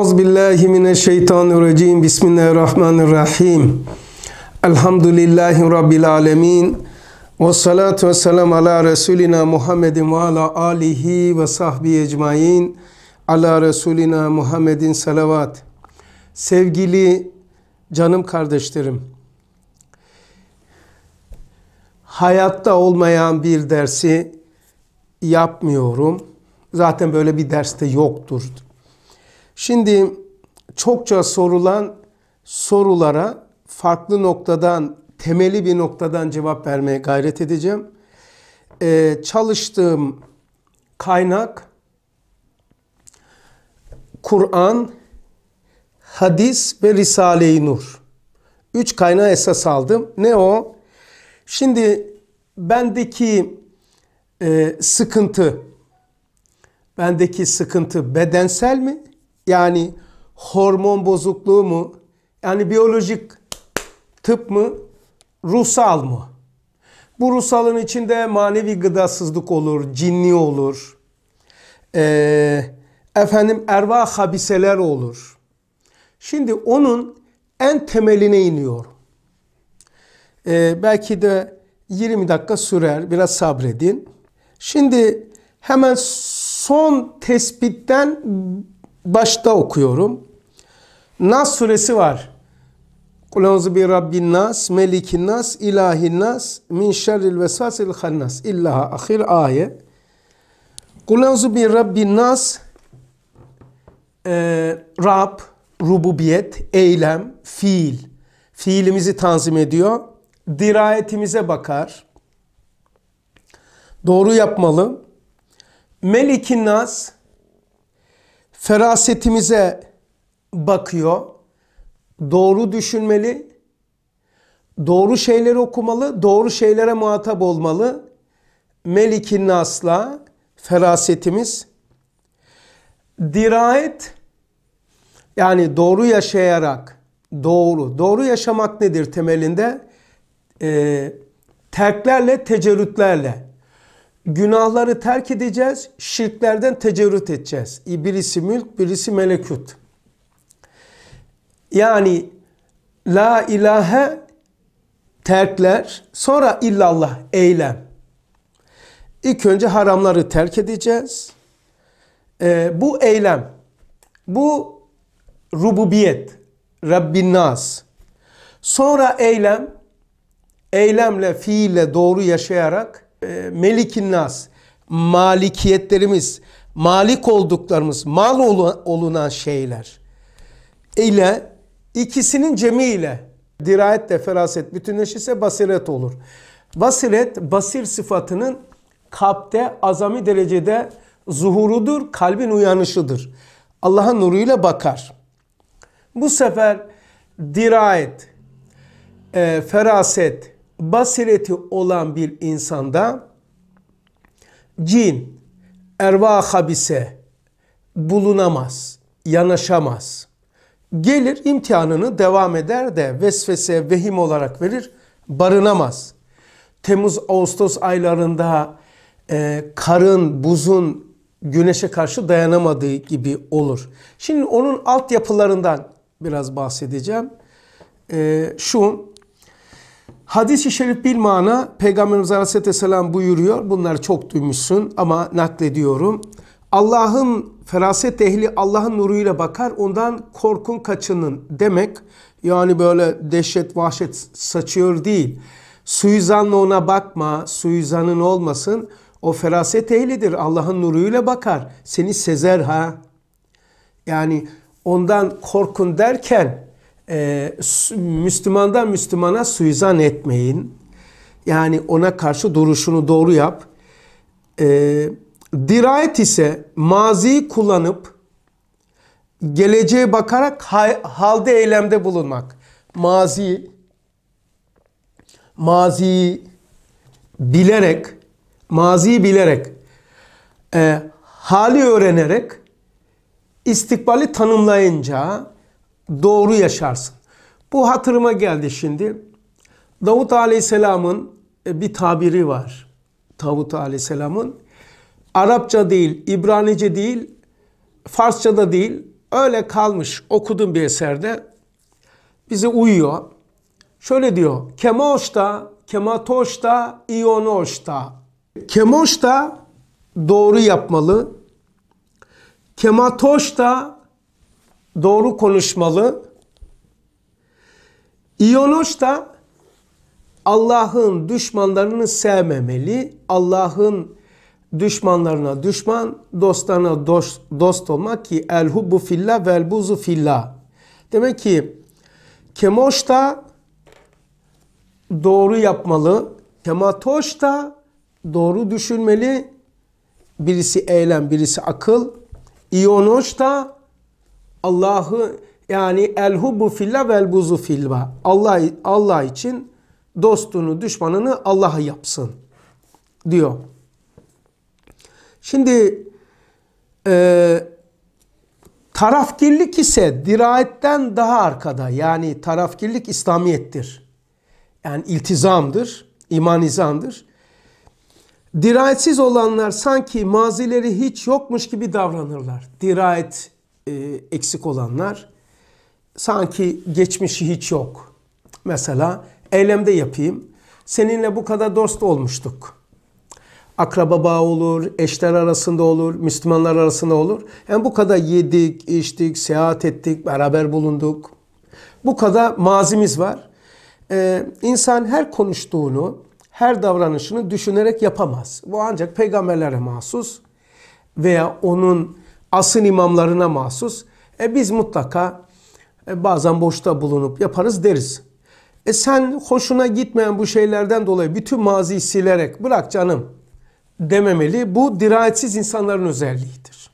Euzu billahi mineşşeytanirracim. Bismillahirrahmanirrahim. Elhamdülillahi rabbil alamin. Ve salatu ve selam ala Resulina Muhammedin ve ala alihi ve sahbihi ecmain. Ala Resulina Muhammedin salavat. Sevgili canım kardeşlerim. Hayatta olmayan bir dersi yapmıyorum. Zaten böyle bir derste de yoktur Şimdi çokça sorulan sorulara farklı noktadan, temeli bir noktadan cevap vermeye gayret edeceğim. Ee, çalıştığım kaynak Kur'an, hadis ve Risale-i Nur. Üç kaynağı esas aldım. Ne o? Şimdi bendeki e, sıkıntı, bendeki sıkıntı bedensel mi? Yani hormon bozukluğu mu? Yani biyolojik tıp mı? Ruhsal mı? Bu ruhsalın içinde manevi gıdasızlık olur, cinni olur. Ee, efendim erva habiseler olur. Şimdi onun en temeline iniyor. Ee, belki de 20 dakika sürer. Biraz sabredin. Şimdi hemen son tespitten başta okuyorum. Nas suresi var. Kulauzu bir rabbin nas, melikin nas, İlahin nas, min şerril vesasil hannas. İlla, ahir ayet. Kulauzu bir rabbin nas, e, Rab, rububiyet, eylem, fiil. Fiilimizi tanzim ediyor. Dirayetimize bakar. Doğru yapmalı. Melikin nas, ferasetimize bakıyor. Doğru düşünmeli, doğru şeyleri okumalı, doğru şeylere muhatap olmalı. Melikin i Nas'la ferasetimiz. Dirayet yani doğru yaşayarak doğru. Doğru yaşamak nedir temelinde? E, terklerle, tecerütlerle günahları terk edeceğiz, şirklerden tecerrüt edeceğiz. Birisi mülk, birisi melekut. Yani la ilahe terkler, sonra illallah eylem. İlk önce haramları terk edeceğiz. Ee, bu eylem, bu rububiyet, Rabbin Nas. Sonra eylem, eylemle, fiille doğru yaşayarak e, melikinnas, malikiyetlerimiz, malik olduklarımız, mal olunan şeyler ile ikisinin cemiyle de feraset bütünleşirse basiret olur. Basiret, basir sıfatının kalpte azami derecede zuhurudur, kalbin uyanışıdır. Allah'ın nuruyla bakar. Bu sefer dirayet, e, feraset, basireti olan bir insanda cin, erva habise bulunamaz, yanaşamaz. Gelir imtihanını devam eder de vesvese, vehim olarak verir, barınamaz. Temmuz-Ağustos aylarında e, karın, buzun güneşe karşı dayanamadığı gibi olur. Şimdi onun altyapılarından biraz bahsedeceğim. E, şu Hadis-i şerif bir mana Peygamberimiz Aleyhisselam buyuruyor. Bunları çok duymuşsun ama naklediyorum. Allah'ın feraset ehli Allah'ın nuruyla bakar ondan korkun kaçının demek yani böyle dehşet vahşet saçıyor değil. Suizanla ona bakma, suizanın olmasın. O feraset ehlidir. Allah'ın nuruyla bakar. Seni sezer ha. Yani ondan korkun derken e, Müslümandan Müslümana suizan etmeyin. Yani ona karşı duruşunu doğru yap. Ee, dirayet ise maziyi kullanıp geleceğe bakarak halde eylemde bulunmak. Mazi, maziyi bilerek, maziyi bilerek, e, hali öğrenerek istikbali tanımlayınca doğru yaşarsın. Bu hatırıma geldi şimdi. Davut Aleyhisselam'ın e, bir tabiri var. Davut Aleyhisselam'ın Arapça değil, İbranice değil, Farsça da değil. Öyle kalmış okudum bir eserde. bizi uyuyor. Şöyle diyor. Kemoşta, kematoşta, iyonoşta. Kemoşta doğru yapmalı. Kematoşta doğru konuşmalı. İyonoş da Allah'ın düşmanlarını sevmemeli. Allah'ın düşmanlarına düşman, dostlarına dost, dost olmak ki el hubbu fillah vel buzu fillah. Demek ki kemoş da doğru yapmalı, kematoş da doğru düşünmeli. Birisi eylem, birisi akıl. İyonoş da Allah'ı yani el hubbu fillah vel buzu filba. Allah Allah için dostunu, düşmanını Allah'a yapsın diyor. Şimdi e, tarafkirlik ise dirayetten daha arkada. Yani tarafkirlik İslamiyettir. Yani iltizamdır, imanizandır. Dirayetsiz olanlar sanki mazileri hiç yokmuş gibi davranırlar. Dirayet e, eksik olanlar sanki geçmişi hiç yok. Mesela eylemde yapayım. Seninle bu kadar dost olmuştuk. Akraba bağı olur, eşler arasında olur, Müslümanlar arasında olur. Yani bu kadar yedik, içtik, seyahat ettik, beraber bulunduk. Bu kadar mazimiz var. Ee, insan her konuştuğunu, her davranışını düşünerek yapamaz. Bu ancak peygamberlere mahsus veya onun asın imamlarına mahsus. E biz mutlaka e, bazen boşta bulunup yaparız deriz. E sen hoşuna gitmeyen bu şeylerden dolayı bütün maziyi silerek bırak canım dememeli. Bu dirayetsiz insanların özelliğidir.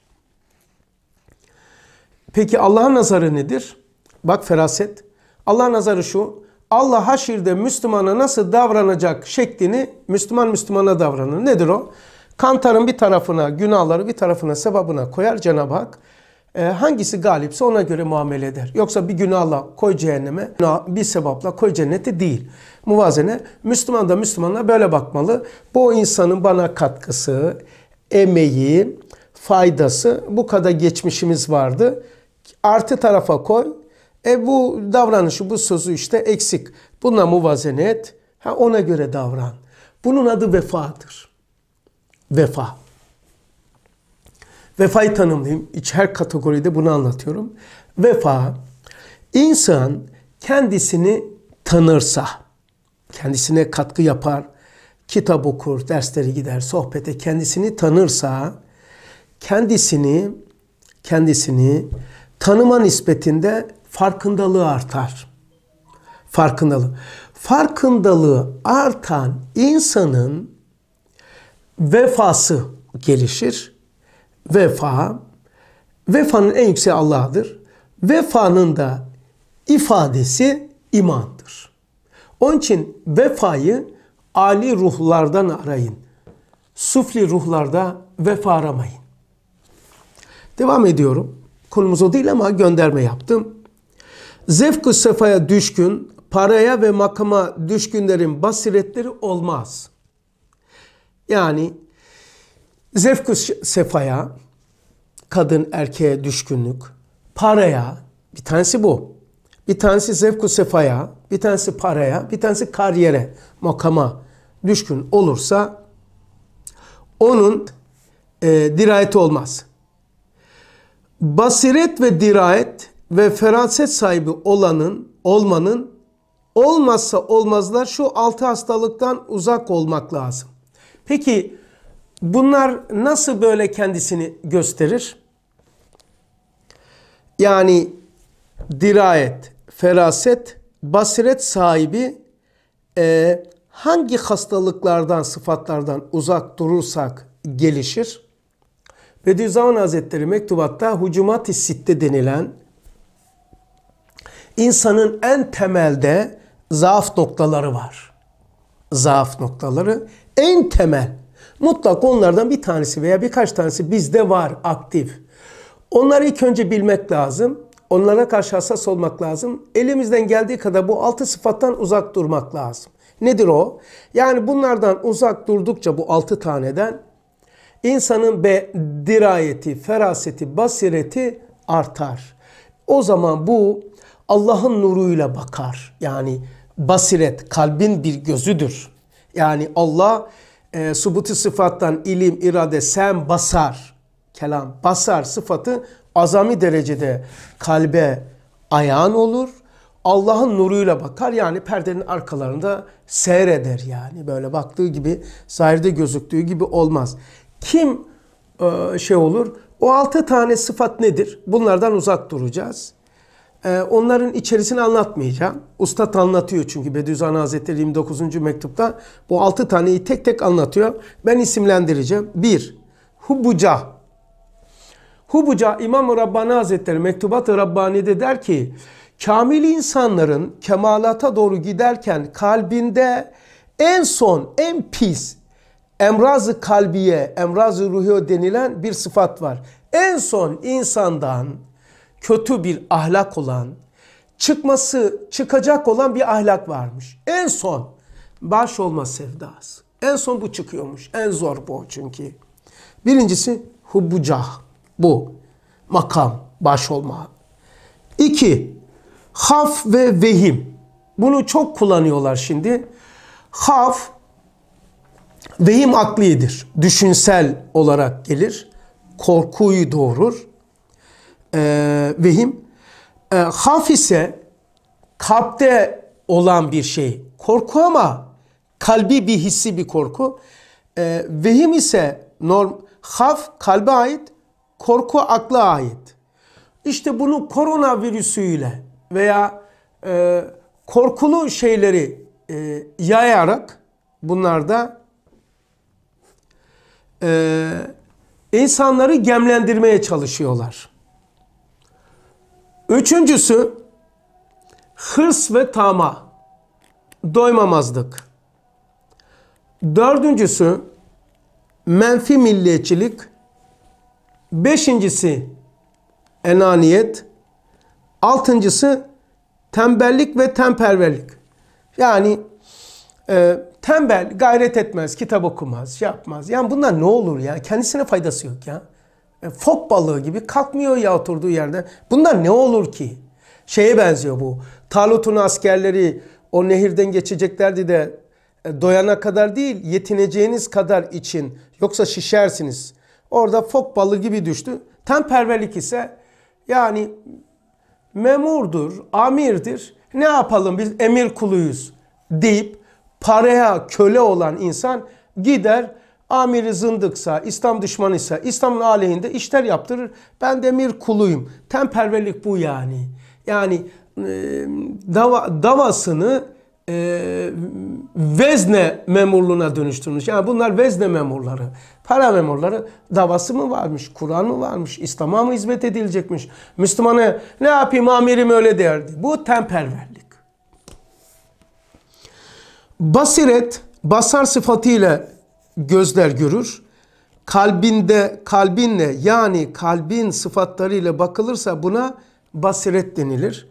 Peki Allah'ın nazarı nedir? Bak feraset. Allah'ın nazarı şu. Allah haşirde Müslümana nasıl davranacak şeklini Müslüman Müslümana davranır. Nedir o? Kantarın bir tarafına günahları bir tarafına sevabına koyar Cenab-ı Hak. E, hangisi galipse ona göre muamele eder. Yoksa bir günahla koy cehenneme, bir sebapla koy cennete değil. Muvazene Müslüman da Müslümanla böyle bakmalı. Bu insanın bana katkısı, emeği, faydası bu kadar geçmişimiz vardı. Artı tarafa koy. E bu davranışı, bu sözü işte eksik. Bununla muvazene et. Ha, ona göre davran. Bunun adı vefadır vefa. Vefayı tanımlayayım. İç her kategoride bunu anlatıyorum. Vefa, insan kendisini tanırsa, kendisine katkı yapar, kitap okur, dersleri gider, sohbete kendisini tanırsa, kendisini kendisini tanıma nispetinde farkındalığı artar. Farkındalığı. Farkındalığı artan insanın vefası gelişir. Vefa, vefanın en yüksek Allah'dır. Vefanın da ifadesi imandır. Onun için vefayı Ali ruhlardan arayın. Sufli ruhlarda vefa aramayın. Devam ediyorum. Konumuz o değil ama gönderme yaptım. Zevk-ı sefaya düşkün, paraya ve makama düşkünlerin basiretleri olmaz. Yani zevk sefaya, kadın erkeğe düşkünlük, paraya, bir tanesi bu. Bir tanesi zevk sefaya, bir tanesi paraya, bir tanesi kariyere, makama düşkün olursa onun e, dirayeti olmaz. Basiret ve dirayet ve feraset sahibi olanın, olmanın olmazsa olmazlar şu altı hastalıktan uzak olmak lazım. Peki bunlar nasıl böyle kendisini gösterir? Yani dirayet, feraset, basiret sahibi e, hangi hastalıklardan, sıfatlardan uzak durursak gelişir? Bediüzzaman Hazretleri mektubatta hucumat sitte denilen insanın en temelde zaaf noktaları var zaaf noktaları en temel mutlak onlardan bir tanesi veya birkaç tanesi bizde var aktif. Onları ilk önce bilmek lazım. Onlara karşı hassas olmak lazım. Elimizden geldiği kadar bu altı sıfattan uzak durmak lazım. Nedir o? Yani bunlardan uzak durdukça bu altı taneden insanın be dirayeti, feraseti, basireti artar. O zaman bu Allah'ın nuruyla bakar. Yani basiret kalbin bir gözüdür. Yani Allah e, subuti sıfattan ilim, irade, sen basar, kelam, basar sıfatı azami derecede kalbe ayağın olur. Allah'ın nuruyla bakar yani perdenin arkalarında seyreder yani böyle baktığı gibi zahirde gözüktüğü gibi olmaz. Kim e, şey olur? O altı tane sıfat nedir? Bunlardan uzak duracağız. Ee, onların içerisini anlatmayacağım. Ustad anlatıyor çünkü Bediüzzaman Hazretleri 29. mektupta bu 6 taneyi tek tek anlatıyor. Ben isimlendireceğim. 1. Hubuca. Hubuca İmam-ı Rabbani Hazretleri Mektubat-ı Rabbani'de der ki kamil insanların kemalata doğru giderken kalbinde en son en pis emrazı kalbiye, emrazı ruhiyo denilen bir sıfat var. En son insandan kötü bir ahlak olan, çıkması, çıkacak olan bir ahlak varmış. En son baş olma sevdası. En son bu çıkıyormuş. En zor bu çünkü. Birincisi hubbucah. Bu. Makam, baş olma. İki, haf ve vehim. Bunu çok kullanıyorlar şimdi. Haf, vehim aklidir. Düşünsel olarak gelir. Korkuyu doğurur e, vehim. E, haf ise kalpte olan bir şey. Korku ama kalbi bir hissi bir korku. E, vehim ise norm, haf kalbe ait, korku akla ait. İşte bunu koronavirüsüyle veya e, korkulu şeyleri e, yayarak bunlarda e, insanları gemlendirmeye çalışıyorlar. Üçüncüsü hırs ve tama. Doymamazlık. Dördüncüsü menfi milliyetçilik. Beşincisi enaniyet. Altıncısı tembellik ve temperverlik. Yani e, tembel gayret etmez, kitap okumaz, şey yapmaz. Yani bunlar ne olur ya? Kendisine faydası yok ya. E, fok balığı gibi kalkmıyor ya oturduğu yerde. Bunlar ne olur ki? Şeye benziyor bu. Talut'un askerleri o nehirden geçeceklerdi de e, doyana kadar değil yetineceğiniz kadar için yoksa şişersiniz. Orada fok balığı gibi düştü. Temperverlik ise yani memurdur, amirdir. Ne yapalım biz emir kuluyuz deyip paraya köle olan insan gider amiri zındıksa, İslam düşmanı İslam'ın aleyhinde işler yaptırır. Ben demir kuluyum. Temperverlik bu yani. Yani e, dava, davasını e, vezne memurluğuna dönüştürmüş. Yani bunlar vezne memurları. Para memurları davası mı varmış, Kur'an mı varmış, İslam'a mı hizmet edilecekmiş? Müslümanı ne yapayım amirim öyle derdi. Bu temperverlik. Basiret, basar sıfatıyla gözler görür. Kalbinde kalbinle yani kalbin sıfatlarıyla bakılırsa buna basiret denilir.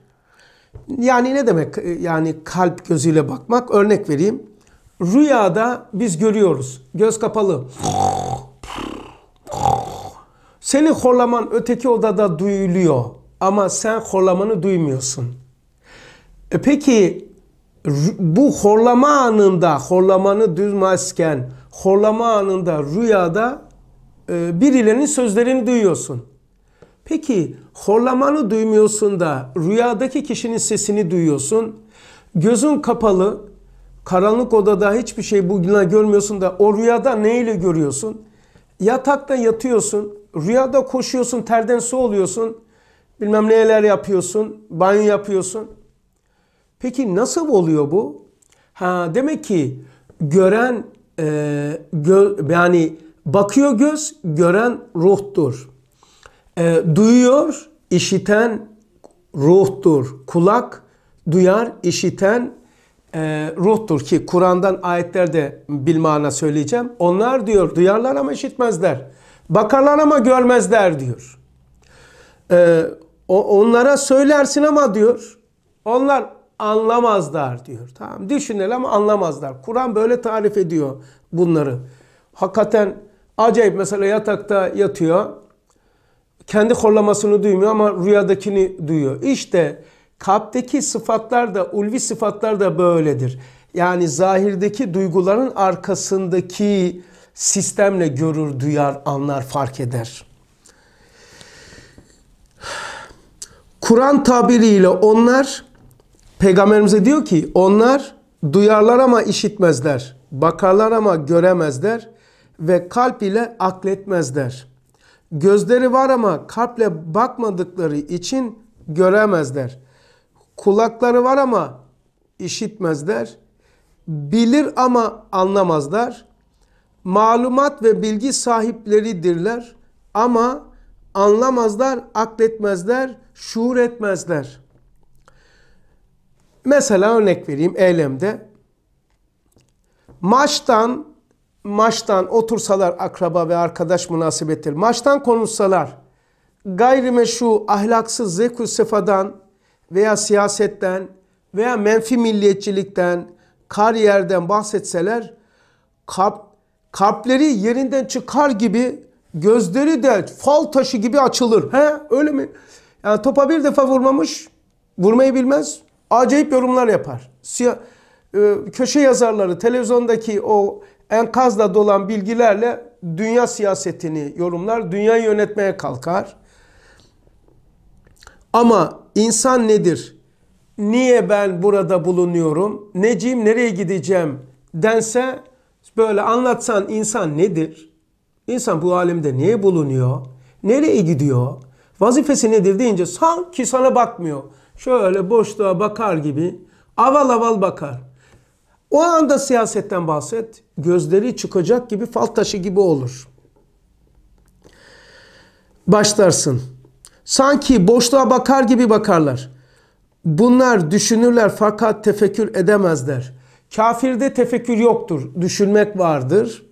Yani ne demek e, yani kalp gözüyle bakmak? Örnek vereyim. Rüyada biz görüyoruz. Göz kapalı. Seni horlaman öteki odada duyuluyor ama sen horlamanı duymuyorsun. E peki bu horlama anında horlamanı duymazken horlama anında rüyada e, birilerinin sözlerini duyuyorsun. Peki horlamanı duymuyorsun da rüyadaki kişinin sesini duyuyorsun. Gözün kapalı, karanlık odada hiçbir şey bugüne görmüyorsun da o rüyada neyle görüyorsun? Yatakta yatıyorsun, rüyada koşuyorsun, terden su oluyorsun. Bilmem neler yapıyorsun, banyo yapıyorsun. Peki nasıl oluyor bu? Ha demek ki gören e, gö, yani bakıyor göz gören ruhtur. E, duyuyor işiten ruhtur. Kulak duyar işiten e, ruhtur ki Kur'an'dan ayetlerde bilmana söyleyeceğim. Onlar diyor duyarlar ama işitmezler. Bakarlar ama görmezler diyor. E, o, onlara söylersin ama diyor onlar anlamazlar diyor. Tamam düşünürler ama anlamazlar. Kur'an böyle tarif ediyor bunları. Hakikaten acayip mesela yatakta yatıyor. Kendi horlamasını duymuyor ama rüyadakini duyuyor. İşte kalpteki sıfatlar da ulvi sıfatlar da böyledir. Yani zahirdeki duyguların arkasındaki sistemle görür, duyar, anlar, fark eder. Kur'an tabiriyle onlar Peygamberimize diyor ki onlar duyarlar ama işitmezler. Bakarlar ama göremezler ve kalp ile akletmezler. Gözleri var ama kalple bakmadıkları için göremezler. Kulakları var ama işitmezler. Bilir ama anlamazlar. Malumat ve bilgi sahipleridirler ama anlamazlar, akletmezler, şuur etmezler.'' Mesela örnek vereyim eylemde. Maçtan maçtan otursalar akraba ve arkadaş münasebettir. Maçtan konuşsalar gayrimeşru, ahlaksız, zekü sefadan veya siyasetten veya menfi milliyetçilikten, kariyerden bahsetseler kalp, kalpleri yerinden çıkar gibi gözleri de fal taşı gibi açılır. He öyle mi? Yani topa bir defa vurmamış, vurmayı bilmez. Acayip yorumlar yapar. Siyah, e, köşe yazarları televizyondaki o enkazla dolan bilgilerle dünya siyasetini yorumlar, dünyayı yönetmeye kalkar. Ama insan nedir? Niye ben burada bulunuyorum? Neciyim, nereye gideceğim dense böyle anlatsan insan nedir? İnsan bu alemde niye bulunuyor? Nereye gidiyor? Vazifesi nedir deyince sanki sana bakmıyor. Şöyle boşluğa bakar gibi aval aval bakar. O anda siyasetten bahset. Gözleri çıkacak gibi fal taşı gibi olur. Başlarsın. Sanki boşluğa bakar gibi bakarlar. Bunlar düşünürler fakat tefekkür edemezler. Kafirde tefekkür yoktur. Düşünmek vardır.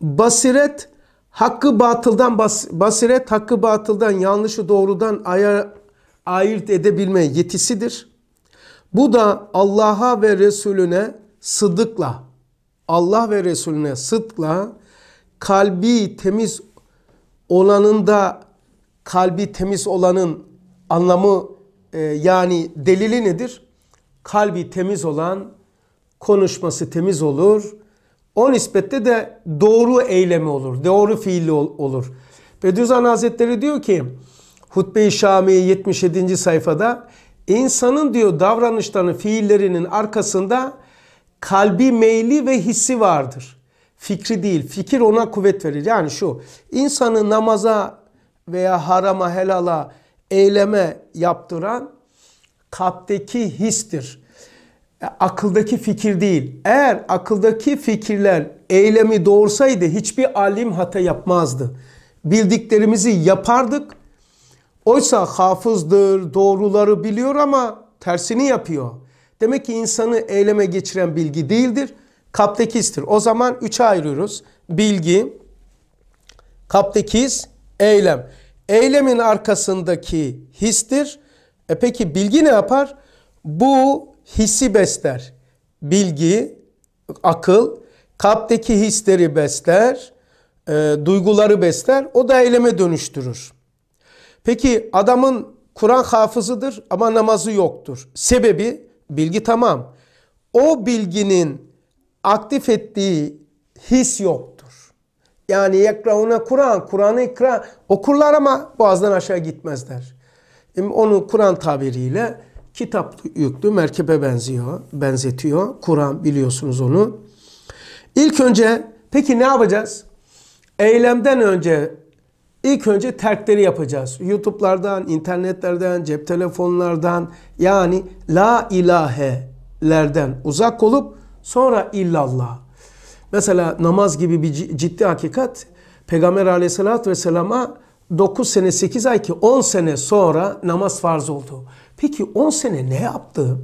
Basiret hakkı batıldan bas, basiret hakkı batıldan yanlışı doğrudan ayar, ayırt edebilme yetisidir. Bu da Allah'a ve Resulüne sıdıkla, Allah ve Resulüne sıdkla kalbi temiz olanın da kalbi temiz olanın anlamı e, yani delili nedir? Kalbi temiz olan konuşması temiz olur. O nispette de doğru eylemi olur, doğru fiili olur. Bediüzzaman Hazretleri diyor ki Hutbe-i Şamiye 77. sayfada insanın diyor davranışlarının, fiillerinin arkasında kalbi meyli ve hissi vardır. Fikri değil, fikir ona kuvvet verir. Yani şu, insanı namaza veya harama, helala, eyleme yaptıran kalpteki histir. E, akıldaki fikir değil. Eğer akıldaki fikirler eylemi doğursaydı hiçbir alim hata yapmazdı. Bildiklerimizi yapardık Oysa hafızdır, doğruları biliyor ama tersini yapıyor. Demek ki insanı eyleme geçiren bilgi değildir, kaptekistir. O zaman üçe ayırıyoruz. Bilgi, kaptekiz, eylem. Eylemin arkasındaki histir. E peki bilgi ne yapar? Bu hissi besler. Bilgi, akıl, kapteki hisleri besler, e, duyguları besler. O da eyleme dönüştürür. Peki adamın Kur'an hafızıdır ama namazı yoktur. Sebebi bilgi tamam. O bilginin aktif ettiği his yoktur. Yani yekrauna Kur'an, Kur'an'ı ikra okurlar ama boğazdan aşağı gitmezler. Onu Kur'an tabiriyle kitap yüklü merkebe benziyor, benzetiyor. Kur'an biliyorsunuz onu. İlk önce peki ne yapacağız? Eylemden önce İlk önce terkleri yapacağız. YouTube'lardan, internetlerden, cep telefonlardan yani la ilahelerden uzak olup sonra illallah. Mesela namaz gibi bir ciddi hakikat Peygamber aleyhissalatü vesselama 9 sene 8 ay ki 10 sene sonra namaz farz oldu. Peki 10 sene ne yaptı?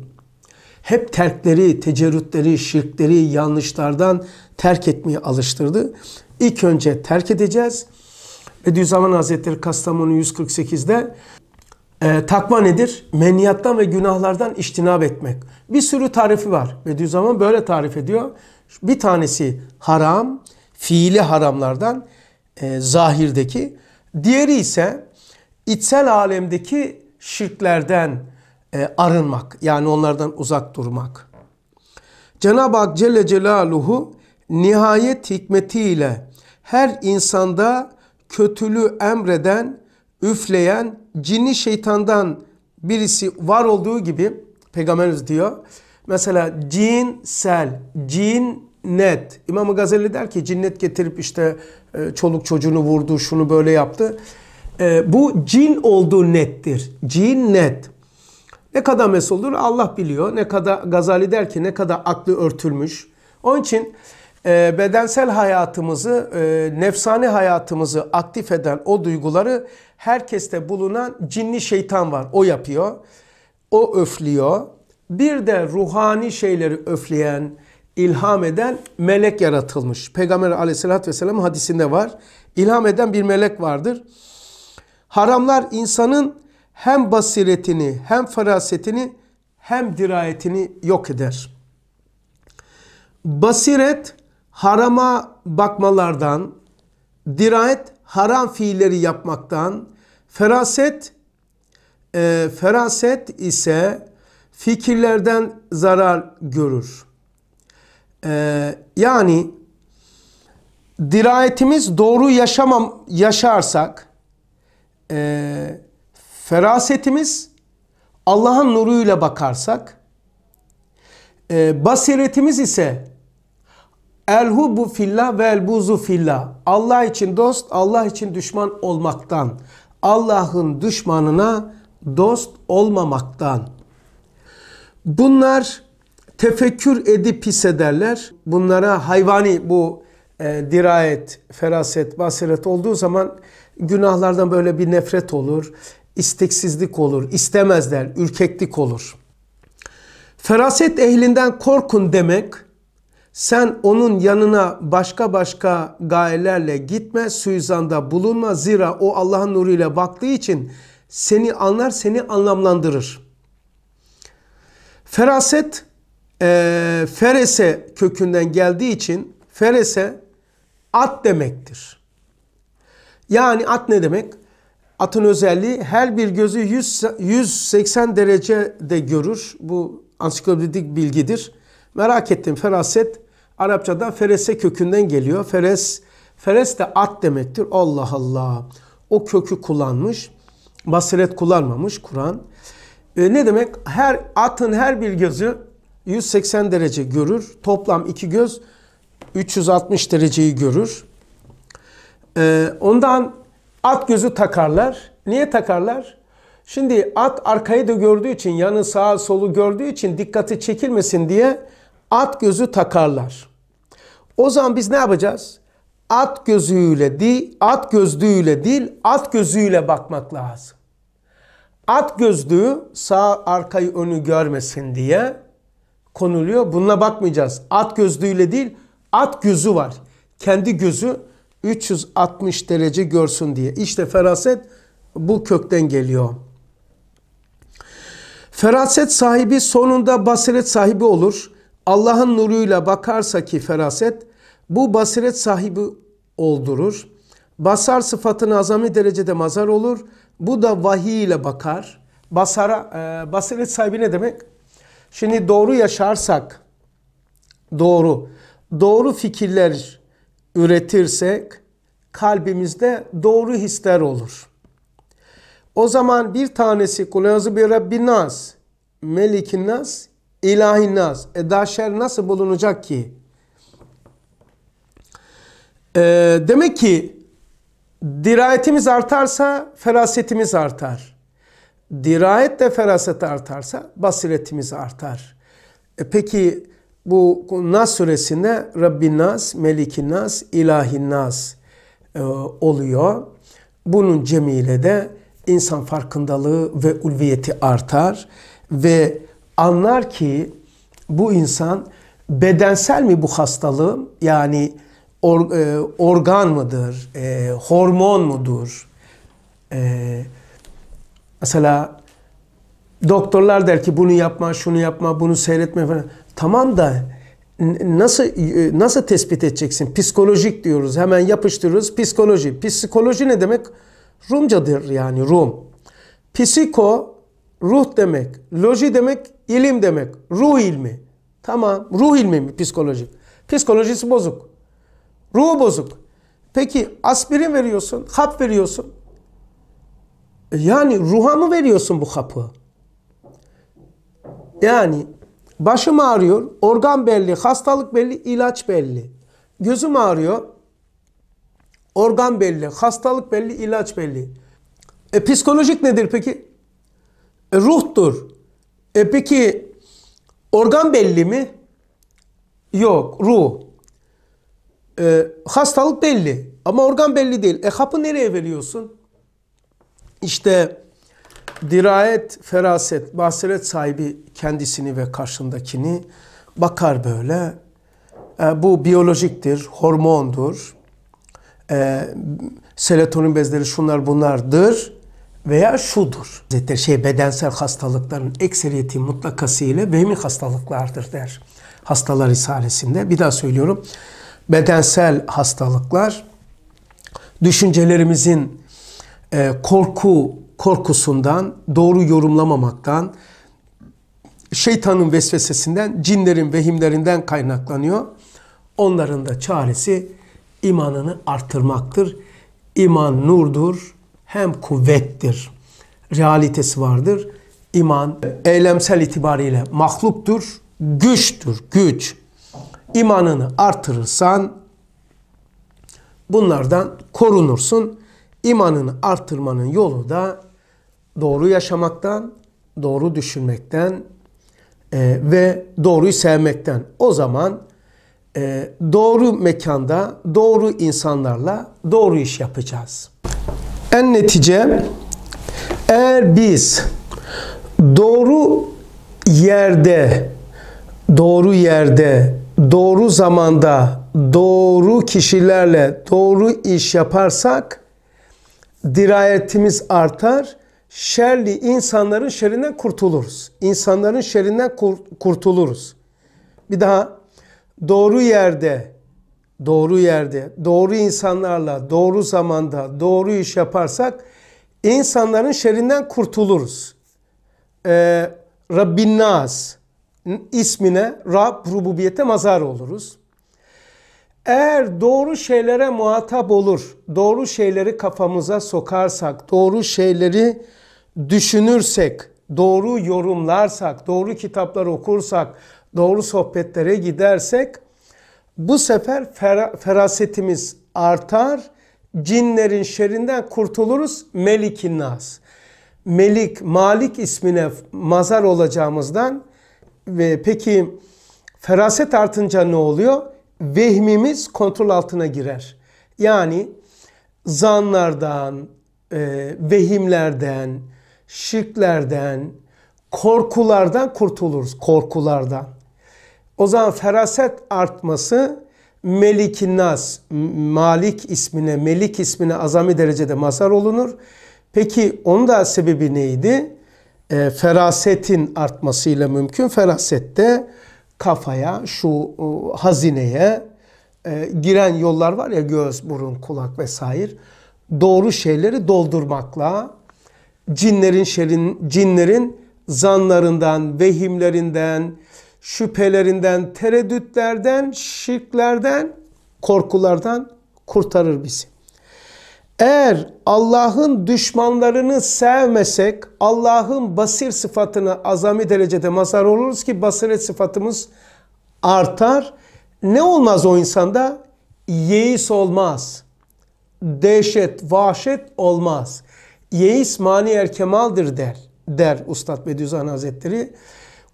Hep terkleri, tecerrütleri, şirkleri, yanlışlardan terk etmeye alıştırdı. İlk önce terk edeceğiz. Bediüzzaman Hazretleri Kastamonu 148'de e, takva nedir? Meniyattan ve günahlardan iştinab etmek. Bir sürü tarifi var. Bediüzzaman böyle tarif ediyor. Bir tanesi haram, fiili haramlardan e, zahirdeki. Diğeri ise içsel alemdeki şirklerden e, arınmak. Yani onlardan uzak durmak. Cenab-ı Hak Celle Celaluhu nihayet hikmetiyle her insanda kötülüğü emreden, üfleyen cinni şeytandan birisi var olduğu gibi peygamberimiz diyor. Mesela cinsel, cinnet. İmam Gazali der ki cinnet getirip işte e, çoluk çocuğunu vurdu, şunu böyle yaptı. E, bu cin olduğu nettir. Cinnet. Ne kadar mesul Allah biliyor. Ne kadar Gazali der ki ne kadar aklı örtülmüş. Onun için ee, bedensel hayatımızı, e, nefsani hayatımızı aktif eden o duyguları herkeste bulunan cinli şeytan var. O yapıyor, o öflüyor. Bir de ruhani şeyleri öfleyen, ilham eden melek yaratılmış. Peygamber aleyhissalatü vesselam hadisinde var. İlham eden bir melek vardır. Haramlar insanın hem basiretini hem ferasetini hem dirayetini yok eder. Basiret harama bakmalardan, dirayet haram fiilleri yapmaktan, feraset e, feraset ise fikirlerden zarar görür. E, yani dirayetimiz doğru yaşamam yaşarsak, e, ferasetimiz Allah'ın nuruyla bakarsak, e, basiretimiz ise El hubu fillah ve buzu fillah. Allah için dost, Allah için düşman olmaktan. Allah'ın düşmanına dost olmamaktan. Bunlar tefekkür edip hissederler. Bunlara hayvani bu e, dirayet, feraset, basiret olduğu zaman günahlardan böyle bir nefret olur, isteksizlik olur, istemezler, ürkeklik olur. Feraset ehlinden korkun demek sen onun yanına başka başka gayelerle gitme, suizanda bulunma. Zira o Allah'ın nuruyla baktığı için seni anlar, seni anlamlandırır. Feraset, e, ferese kökünden geldiği için ferese at demektir. Yani at ne demek? Atın özelliği her bir gözü 100, 180 derecede görür. Bu ansiklopedik bilgidir. Merak ettim feraset Arapçada ferese kökünden geliyor. Feres, feres de at demektir. Allah Allah. O kökü kullanmış. Basiret kullanmamış Kur'an. E, ne demek? Her atın her bir gözü 180 derece görür. Toplam iki göz 360 dereceyi görür. E, ondan at gözü takarlar. Niye takarlar? Şimdi at arkayı da gördüğü için, yanı sağa solu gördüğü için dikkati çekilmesin diye at gözü takarlar. O zaman biz ne yapacağız? At gözüyle değil, at gözlüğüyle değil, at gözüyle bakmak lazım. At gözlüğü sağ arkayı önü görmesin diye konuluyor. Bununla bakmayacağız. At gözlüğüyle değil, at gözü var. Kendi gözü 360 derece görsün diye. İşte feraset bu kökten geliyor. Feraset sahibi sonunda basiret sahibi olur. Allah'ın nuruyla bakarsa ki feraset, bu basiret sahibi oldurur. Basar sıfatını azami derecede mazar olur. Bu da vahiy ile bakar. Basara, e, basiret sahibi ne demek? Şimdi doğru yaşarsak, doğru, doğru fikirler üretirsek kalbimizde doğru hisler olur. O zaman bir tanesi kulağızı bir Rabbin nas, melikin nas, ilahinnaz. E daha nasıl bulunacak ki? E, demek ki dirayetimiz artarsa ferasetimiz artar. Dirayet de feraset artarsa basiretimiz artar. E peki bu Nas suresinde Rabbin Nas, Melikin Nas, İlahin Nas e, oluyor. Bunun cemiyle de insan farkındalığı ve ulviyeti artar ve anlar ki bu insan bedensel mi bu hastalığım? Yani or, e, organ mıdır? E, hormon mudur? E, mesela doktorlar der ki bunu yapma, şunu yapma, bunu seyretme falan. Tamam da nasıl nasıl tespit edeceksin? Psikolojik diyoruz. Hemen yapıştırırız Psikoloji. Psikoloji ne demek? Rumcadır yani Rum. Psiko ruh demek. Loji demek ilim demek. Ruh ilmi. Tamam. Ruh ilmi mi psikolojik? Psikolojisi bozuk. Ruhu bozuk. Peki aspirin veriyorsun, hap veriyorsun. E yani ruha mı veriyorsun bu hapı? Yani başım ağrıyor, organ belli, hastalık belli, ilaç belli. Gözüm ağrıyor, organ belli, hastalık belli, ilaç belli. E psikolojik nedir peki? E, ruhtur. E peki organ belli mi? Yok. Ruh. E, hastalık belli. Ama organ belli değil. E hapı nereye veriyorsun? İşte dirayet, feraset, basiret sahibi kendisini ve karşındakini bakar böyle. E, bu biyolojiktir, hormondur. E, serotonin bezleri şunlar bunlardır veya şudur. zaten şey bedensel hastalıkların ekseriyeti mutlakasıyla vehmi hastalıklardır der. Hastalar Risalesi'nde. Bir daha söylüyorum. Bedensel hastalıklar düşüncelerimizin e, korku korkusundan, doğru yorumlamamaktan, şeytanın vesvesesinden, cinlerin vehimlerinden kaynaklanıyor. Onların da çaresi imanını artırmaktır. İman nurdur, hem kuvvettir, realitesi vardır. İman eylemsel itibariyle mahluptur, güçtür, güç. İmanını artırırsan bunlardan korunursun. İmanını artırmanın yolu da doğru yaşamaktan, doğru düşünmekten e, ve doğruyu sevmekten. O zaman e, doğru mekanda, doğru insanlarla doğru iş yapacağız. En netice eğer biz doğru yerde doğru yerde doğru zamanda doğru kişilerle doğru iş yaparsak dirayetimiz artar. Şerli insanların şerinden kurtuluruz. İnsanların şerinden kurtuluruz. Bir daha doğru yerde doğru yerde, doğru insanlarla, doğru zamanda, doğru iş yaparsak insanların şerinden kurtuluruz. Ee, Rabbin Nas ismine, Rab rububiyete mazar oluruz. Eğer doğru şeylere muhatap olur, doğru şeyleri kafamıza sokarsak, doğru şeyleri düşünürsek, doğru yorumlarsak, doğru kitaplar okursak, doğru sohbetlere gidersek bu sefer ferasetimiz artar, cinlerin şerinden kurtuluruz. Melik'in nas. Melik, Malik ismine mazar olacağımızdan ve peki feraset artınca ne oluyor? Vehmimiz kontrol altına girer. Yani zanlardan, e, vehimlerden, şirklerden, korkulardan kurtuluruz. Korkulardan. O zaman feraset artması Melikinas, Malik ismine, Melik ismine azami derecede mazhar olunur. Peki onun da sebebi neydi? E, ferasetin artmasıyla mümkün. Ferasette kafaya, şu e, hazineye e, giren yollar var ya göz, burun, kulak vesaire. Doğru şeyleri doldurmakla cinlerin şerin, cinlerin zanlarından, vehimlerinden, şüphelerinden, tereddütlerden, şirklerden, korkulardan kurtarır bizi. Eğer Allah'ın düşmanlarını sevmesek Allah'ın basir sıfatını azami derecede mazhar oluruz ki basiret sıfatımız artar. Ne olmaz o insanda? Yeis olmaz. Dehşet, vahşet olmaz. Yeis mani er Kemaldir der, der Ustad Bediüzzaman Hazretleri.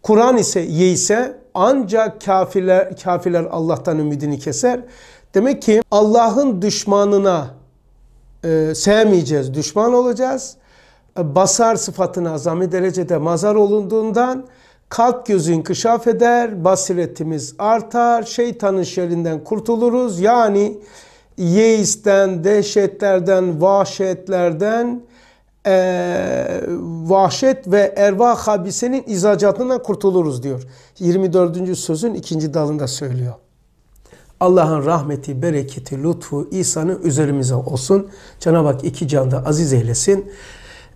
Kur'an ise ye ise ancak kafirler, kafirler Allah'tan ümidini keser. Demek ki Allah'ın düşmanına e, sevmeyeceğiz, düşman olacağız. E, basar sıfatına azami derecede mazar olunduğundan kalp gözü inkişaf eder, basiretimiz artar, şeytanın şerinden kurtuluruz. Yani yeisten, dehşetlerden, vahşetlerden, e, vahşet ve erva habisenin izacatından kurtuluruz diyor. 24. sözün ikinci dalında söylüyor. Allah'ın rahmeti, bereketi, lütfu, ihsanı üzerimize olsun. Cenab-ı Hak iki canda aziz eylesin.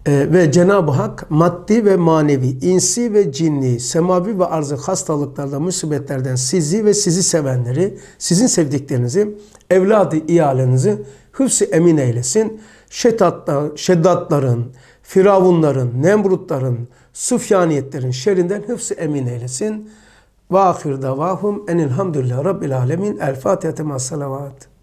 Ee, ve Cenab-ı Hak maddi ve manevi, insi ve cinni, semavi ve arzı hastalıklardan, musibetlerden sizi ve sizi sevenleri, sizin sevdiklerinizi, evladı, ihalenizi hıfz emin eylesin şeddatlar, şeddatların, firavunların, nemrutların, süfyaniyetlerin şerrinden hıfzı emin eylesin. Ve ahir davahum enilhamdülillah rabbil alemin. El Fatiha temas salavat.